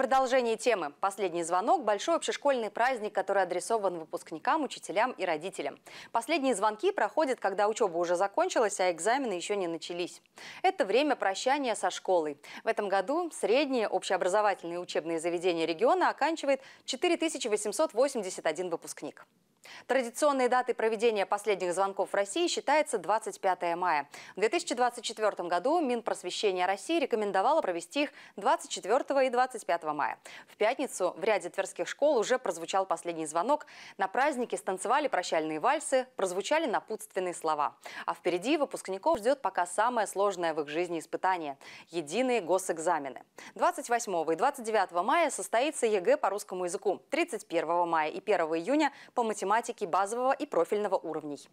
продолжении темы «Последний звонок» – большой общешкольный праздник, который адресован выпускникам, учителям и родителям. Последние звонки проходят, когда учеба уже закончилась, а экзамены еще не начались. Это время прощания со школой. В этом году средние общеобразовательные учебные заведения региона оканчивает 4881 выпускник. Традиционной датой проведения последних звонков в России считается 25 мая. В 2024 году Минпросвещение России рекомендовало провести их 24 и 25 мая. В пятницу в ряде тверских школ уже прозвучал последний звонок. На празднике станцевали прощальные вальсы, прозвучали напутственные слова. А впереди выпускников ждет пока самое сложное в их жизни испытание – единые госэкзамены. 28 и 29 мая состоится ЕГЭ по русскому языку, 31 мая и 1 июня по математике математики базового и профильного уровней.